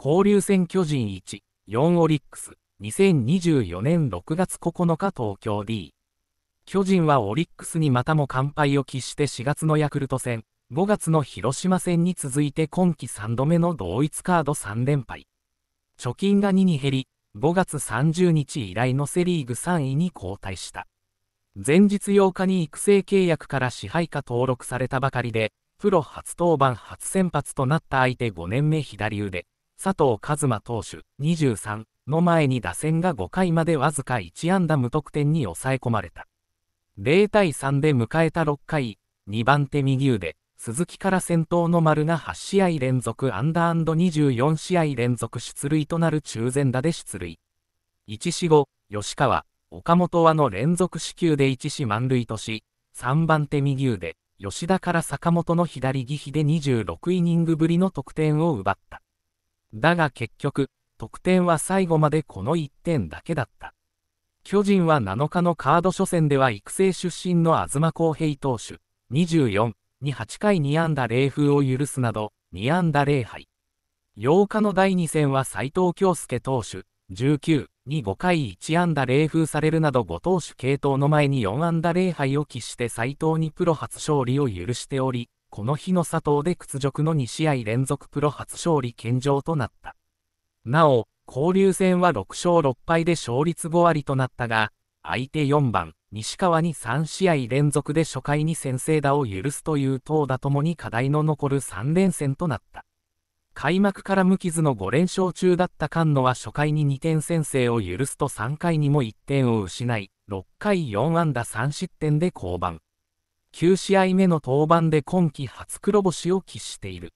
交流戦巨人1、4オリックス、2024年6月9日東京 D。巨人はオリックスにまたも完敗を喫して4月のヤクルト戦、5月の広島戦に続いて今季3度目の同一カード3連敗。貯金が2に減り、5月30日以来のセ・リーグ3位に後退した。前日8日に育成契約から支配下登録されたばかりで、プロ初登板初先発となった相手5年目左腕、佐藤和馬投手23の前に打線が5回までわずか1安打無得点に抑え込まれた。0対3で迎えた6回、2番手右腕、鈴木から先頭の丸が8試合連続アンダー &24 試合連続出塁となる中前打で出塁。1死後、吉川、岡本はの連続死球で1死満塁とし、3番手右腕、吉田から坂本の左義比で26イニングぶりの得点を奪った。だが結局、得点は最後までこの1点だけだった。巨人は7日のカード初戦では育成出身の東晃平投手、24に8回2安打0風を許すなど、2安打0敗。8日の第2戦は斎藤京介投手、19に5回1安打0風されるなど5投手系統の前に4安打0敗を喫して斎藤にプロ初勝利を許しており、この日の佐藤で屈辱の2試合連続プロ初勝利献上となった。なお、交流戦は6勝6敗で勝率5割となったが、相手4番、西川に3試合連続で初回に先制打を許すという投打ともに課題の残る3連戦となった。開幕から無傷の5連勝中だった菅野は初回に2点先制を許すと3回にも1点を失い、6回4安打3失点で降板。9試合目の登板で今季初黒星を喫している。